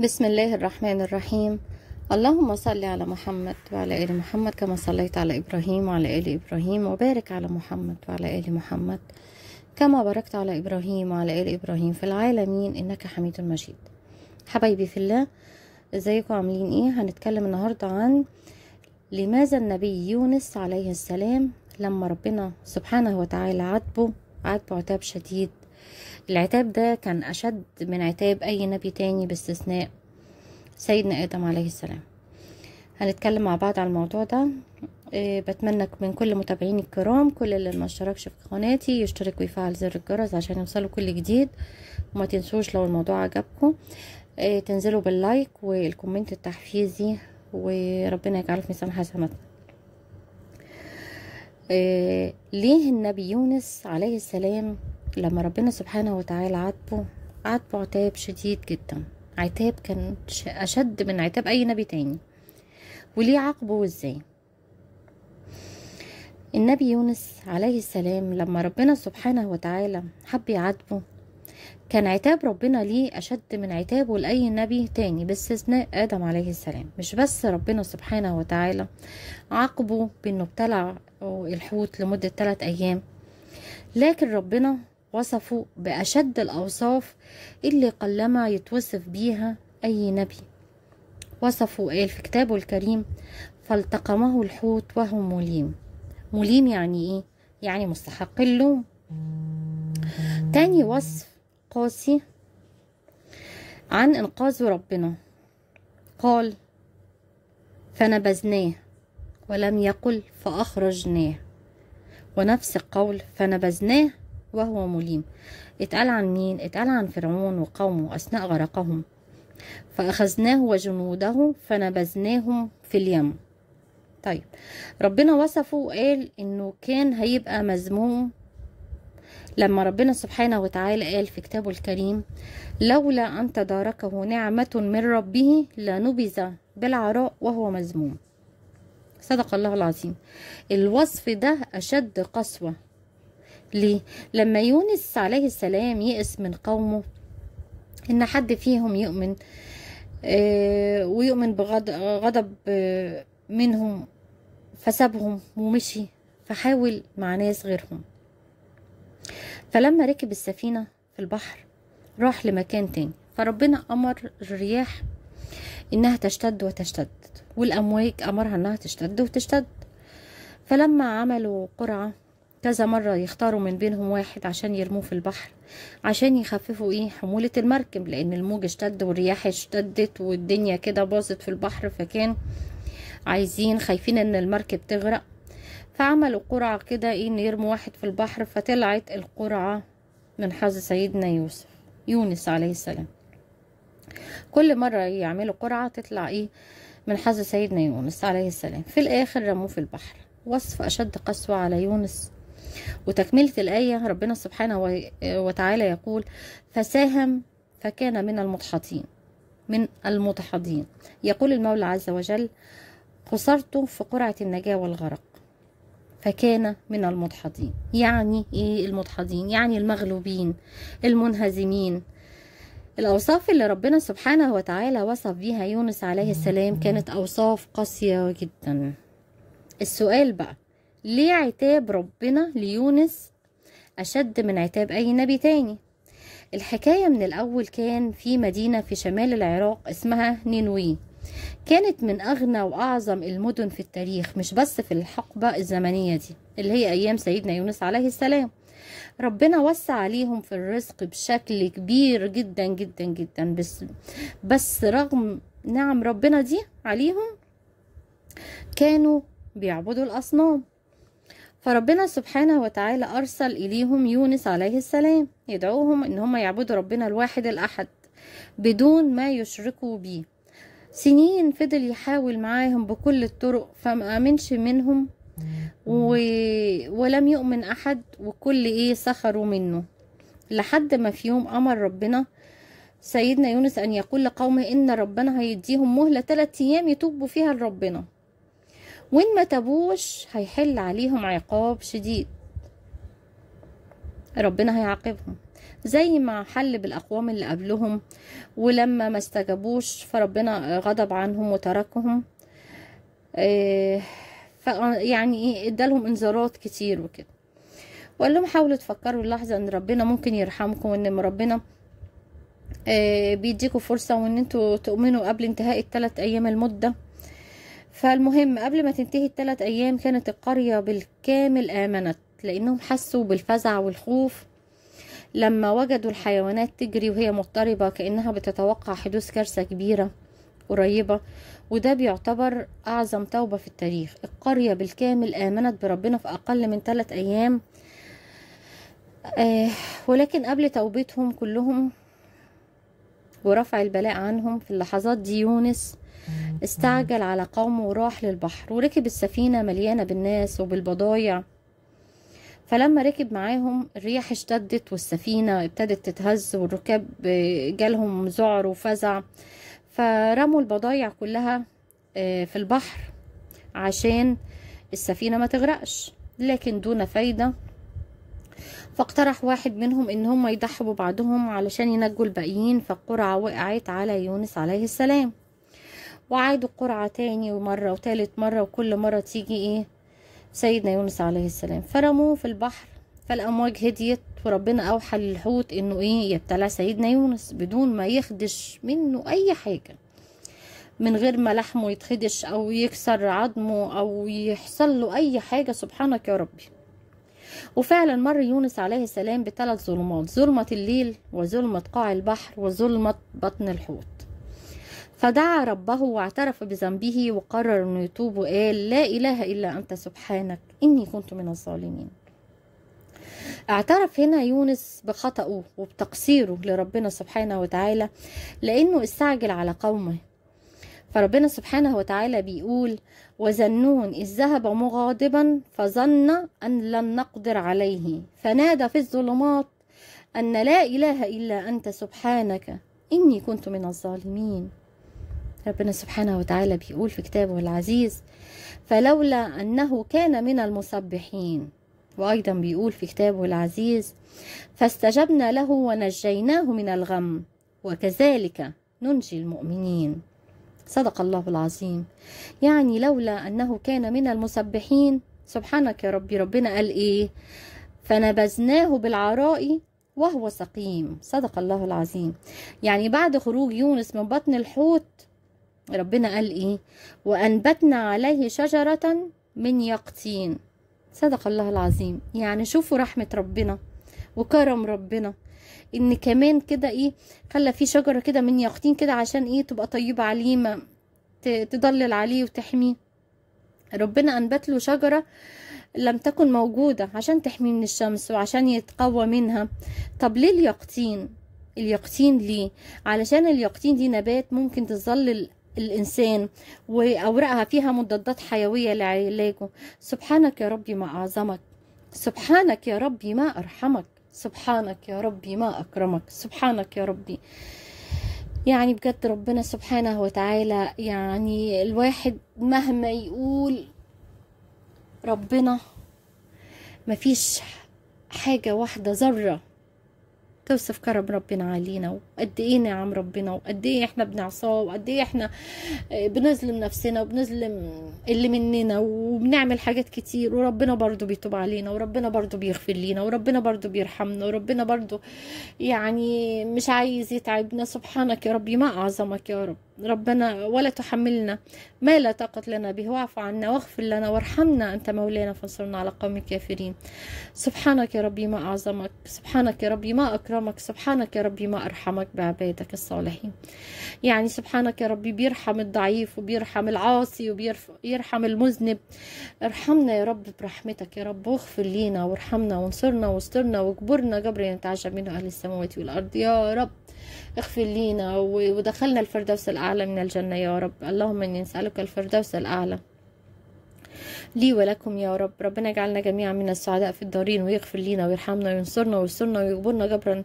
بسم الله الرحمن الرحيم اللهم صل على محمد وعلى آل محمد كما صليت على إبراهيم وعلى آل إبراهيم وبارك على محمد وعلى آل محمد كما باركت على إبراهيم وعلى آل إبراهيم في العالمين إنك حميد مجيد حبايبي في الله ازيكم عاملين ايه هنتكلم النهاردة عن لماذا النبي يونس عليه السلام لما ربنا سبحانه وتعالى عاتبه عاتبه عتاب شديد العتاب ده كان أشد من عتاب أي نبي تاني باستثناء سيدنا آدم عليه السلام هنتكلم مع بعض على الموضوع ده أه بتمنى من كل متابعين الكرام كل اللي ما اشتركش في قناتي يشترك ويفعل زر الجرس عشان يوصلوا كل جديد وما تنسوش لو الموضوع عجبكم أه تنزلوا باللايك والكومنت التحفيزي وربنا يجعله في ميزان إيه، حسناتنا ليه النبي يونس عليه السلام لما ربنا سبحانه وتعالى عاتبه عاتبه عتاب شديد جدا عتاب كان أشد من عتاب أي نبي تاني وليه عاقبه وازاي النبي يونس عليه السلام لما ربنا سبحانه وتعالى حب يعاتبه كان عتاب ربنا ليه أشد من عتابه لأي نبي تاني باستثناء آدم عليه السلام مش بس ربنا سبحانه وتعالى عاقبه بأنه ابتلع الحوت لمدة ثلاث أيام لكن ربنا وصفوا بأشد الأوصاف اللي قلما يتوصف بيها أي نبي وصفوا قال إيه؟ في كتابه الكريم فالتقمه الحوت وهو مليم مليم يعني إيه؟ يعني مستحق اللوم تاني وصف قاسي عن إنقاذ ربنا قال فنبذناه ولم يقل فأخرجناه ونفس القول فنبذناه وهو مليم اتقال عن مين؟ اتقال عن فرعون وقومه أثناء غرقهم فأخذناه وجنوده فنبذناهم في اليم طيب ربنا وصفه وقال انه كان هيبقى مذموم لما ربنا سبحانه وتعالى قال في كتابه الكريم لولا ان تداركه نعمه من ربه لنبذ بالعراء وهو مذموم صدق الله العظيم الوصف ده اشد قسوه ليه لما يونس عليه السلام يئس من قومه ان حد فيهم يؤمن آه، ويؤمن بغضب آه، منهم فسابهم ومشي فحاول مع ناس غيرهم فلما ركب السفينة في البحر راح لمكان تاني فربنا أمر الرياح إنها تشتد وتشتد والأمواج أمرها إنها تشتد وتشتد فلما عملوا قرعة كذا مرة يختاروا من بينهم واحد عشان يرموه في البحر عشان يخففوا ايه حمولة المركب لان الموج اشتد والرياح اشتدت والدنيا كده باظت في البحر فكان عايزين خايفين ان المركب تغرق فعملوا قرعة كده ايه ان يرموا واحد في البحر فطلعت القرعة من حظ سيدنا يوسف يونس عليه السلام كل مرة يعملوا قرعة تطلع ايه من حظ سيدنا يونس عليه السلام في الاخر رموه في البحر وصف اشد قسوة على يونس وتكملة الآية ربنا سبحانه وتعالى يقول فساهم فكان من المدحضين من المدحضين يقول المولى عز وجل قصرت في قرعة النجاة والغرق فكان من المدحضين يعني ايه المدحضين يعني المغلوبين المنهزمين الأوصاف اللي ربنا سبحانه وتعالى وصف بيها يونس عليه السلام كانت أوصاف قاسية جدا السؤال بقى ليه عتاب ربنا ليونس أشد من عتاب أي نبي تاني الحكاية من الأول كان في مدينة في شمال العراق اسمها نينوي كانت من أغنى وأعظم المدن في التاريخ مش بس في الحقبة الزمنية دي اللي هي أيام سيدنا يونس عليه السلام ربنا وسع عليهم في الرزق بشكل كبير جدا جدا جدا بس بس رغم نعم ربنا دي عليهم كانوا بيعبدوا الأصنام فربنا سبحانه وتعالى أرسل إليهم يونس عليه السلام يدعوهم إن هم يعبدوا ربنا الواحد الأحد بدون ما يشركوا بيه سنين فضل يحاول معاهم بكل الطرق فما آمنش منهم و... ولم يؤمن أحد وكل إيه سخروا منه لحد ما في يوم أمر ربنا سيدنا يونس أن يقول لقومه إن ربنا هيديهم مهلة ثلاثة أيام يتوبوا فيها لربنا وإن ما تابوش هيحل عليهم عقاب شديد ربنا هيعاقبهم زي ما حل بالأقوام اللي قبلهم ولما ما استجابوش فربنا غضب عنهم وتركهم آه، يعني إيه، ادالهم انذارات كتير وكده وقال لهم حاولوا تفكروا اللحظة ان ربنا ممكن يرحمكم وان ربنا آه، بيديكوا فرصة وان انتوا تؤمنوا قبل انتهاء الثلاث ايام المدة فالمهم قبل ما تنتهي الثلاث أيام كانت القرية بالكامل آمنت لأنهم حسوا بالفزع والخوف لما وجدوا الحيوانات تجري وهي مضطربة كأنها بتتوقع حدوث كارثة كبيرة قريبة وده بيعتبر أعظم توبة في التاريخ القرية بالكامل آمنت بربنا في أقل من ثلاث أيام آه ولكن قبل توبتهم كلهم ورفع البلاء عنهم في اللحظات دي يونس استعجل على قومه وراح للبحر وركب السفينة مليانة بالناس وبالبضايع فلما ركب معاهم الريح اشتدت والسفينة ابتدت تتهز والركاب جالهم ذعر وفزع فرموا البضايع كلها آه، في البحر عشان السفينة ما تغرقش لكن دون فايدة فاقترح واحد منهم ان هم يضحوا بعضهم علشان ينجوا الباقيين فالقرعة وقعت على يونس عليه السلام وعايدوا القرعة تاني ومرة وتالت مرة وكل مرة تيجي ايه سيدنا يونس عليه السلام فرموه في البحر فالأمواج هديت وربنا أوحى للحوت إنه إيه يبتلع سيدنا يونس بدون ما يخدش منه أي حاجة من غير ما لحمه يتخدش أو يكسر عظمه أو يحصل له أي حاجة سبحانك يا ربي وفعلا مر يونس عليه السلام بثلاث ظلمات ظلمة الليل وظلمة قاع البحر وظلمة بطن الحوت فدعا ربه واعترف بذنبه وقرر انه يتوب وقال لا اله الا انت سبحانك اني كنت من الظالمين اعترف هنا يونس بخطأه وبتقصيره لربنا سبحانه وتعالى لأنه استعجل على قومه فربنا سبحانه وتعالى بيقول وزنون إذ ذهب مغاضبا فظن أن لن نقدر عليه فنادى في الظلمات أن لا إله إلا أنت سبحانك إني كنت من الظالمين ربنا سبحانه وتعالى بيقول في كتابه العزيز فلولا أنه كان من المسبحين وأيضا بيقول في كتابه العزيز فاستجبنا له ونجيناه من الغم وكذلك ننجي المؤمنين صدق الله العظيم يعني لولا أنه كان من المسبحين سبحانك يا ربي ربنا قال إيه فنبذناه بالعراء وهو سقيم صدق الله العظيم يعني بعد خروج يونس من بطن الحوت ربنا قال ايه وانبتنا عليه شجره من يقطين صدق الله العظيم يعني شوفوا رحمه ربنا وكرم ربنا ان كمان كده ايه خلى في شجره كده من يقطين كده عشان ايه تبقى طيبه عليه ما تضلل عليه وتحميه ربنا انبت له شجره لم تكن موجوده عشان تحميه من الشمس وعشان يتقوى منها طب ليه اليقطين اليقطين ليه علشان اليقطين دي نبات ممكن تظلل الإنسان وأوراقها فيها مضادات حيوية لعلاجه سبحانك يا ربي ما أعظمك سبحانك يا ربي ما أرحمك سبحانك يا ربي ما أكرمك سبحانك يا ربي يعني بجد ربنا سبحانه وتعالى يعني الواحد مهما يقول ربنا مفيش حاجة واحدة ذرة توصف كرم ربنا علينا وقد ايه نعم ربنا وقد ايه احنا بنعصاه وقد ايه احنا آه، بنظلم نفسنا وبنظلم اللي مننا وبنعمل حاجات كتير وربنا برضو بيتوب علينا وربنا برضو بيغفر لينا وربنا برضو بيرحمنا وربنا برضو يعني مش عايز يتعبنا سبحانك يا ربي ما اعظمك يا رب ربنا ولا تحملنا ما لا طاقة لنا به واعف عنا واغفر لنا وارحمنا أنت مولانا فانصرنا على قوم الكافرين سبحانك يا ربي ما أعظمك سبحانك يا ربي ما أكرمك سبحانك يا ربي ما أرحمك بعبادك الصالحين يعني سبحانك يا ربي بيرحم الضعيف وبيرحم العاصي وبيرحم المذنب ارحمنا يا رب برحمتك يا رب واغفر لينا وارحمنا وانصرنا واسترنا واجبرنا جبر يتعجب منه أهل السماوات والأرض يا رب اغفر لينا ودخلنا الفردوس الأعلى من الجنة يا رب اللهم إني نسألك الفردوس الأعلى لي ولكم يا رب ربنا يجعلنا جميعا من السعداء في الدارين ويغفر لينا ويرحمنا وينصرنا ويسرنا ويجبرنا جبرا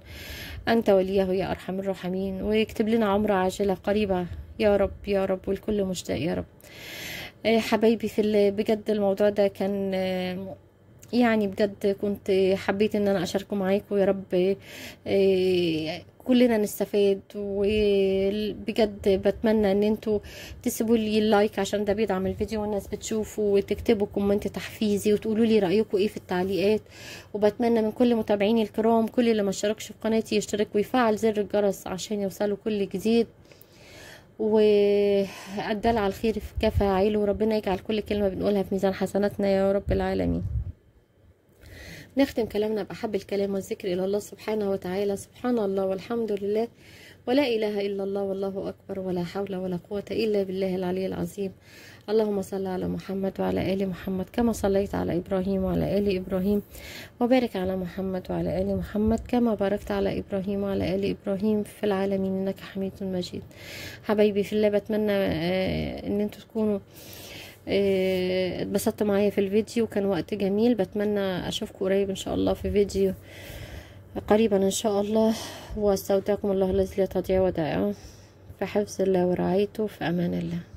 أنت وليه يا أرحم الراحمين ويكتب لنا عمرة عاجلة قريبة يا رب يا رب والكل مشتاق يا رب إيه حبايبي في بجد الموضوع ده كان يعني بجد كنت حبيت ان انا اشاركه معاكم يا رب إيه كلنا نستفاد وبجد بتمنى ان انتوا تسيبوا لي اللايك عشان ده بيدعم الفيديو والناس بتشوفه وتكتبوا كومنت تحفيزي وتقولوا لي رايكم ايه في التعليقات وبتمنى من كل متابعيني الكرام كل اللي ما اشتركش في قناتي يشترك ويفعل زر الجرس عشان يوصلوا كل جديد وأجدل على الخير في كفاعله وربنا يجعل كل كلمة بنقولها في ميزان حسناتنا يا رب العالمين نختم كلامنا بأحب الكلام والذكر إلى الله سبحانه وتعالى سبحان الله والحمد لله ولا إله إلا الله والله أكبر ولا حول ولا قوة إلا بالله العلي العظيم اللهم صل على محمد وعلى آل محمد كما صليت على إبراهيم وعلى آل إبراهيم وبارك على محمد وعلى آل محمد كما باركت على إبراهيم وعلى آل إبراهيم في العالمين إنك حميد مجيد حبايبي في الله بتمنى آه، إن أنتوا تكونوا آه، اتبسطت معايا في الفيديو كان وقت جميل بتمنى اشوفكم قريب ان شاء الله في فيديو قريبا ان شاء الله واستودعكم الله الذي لا تضيع ودائعه في حفظ الله ورعايته في امان الله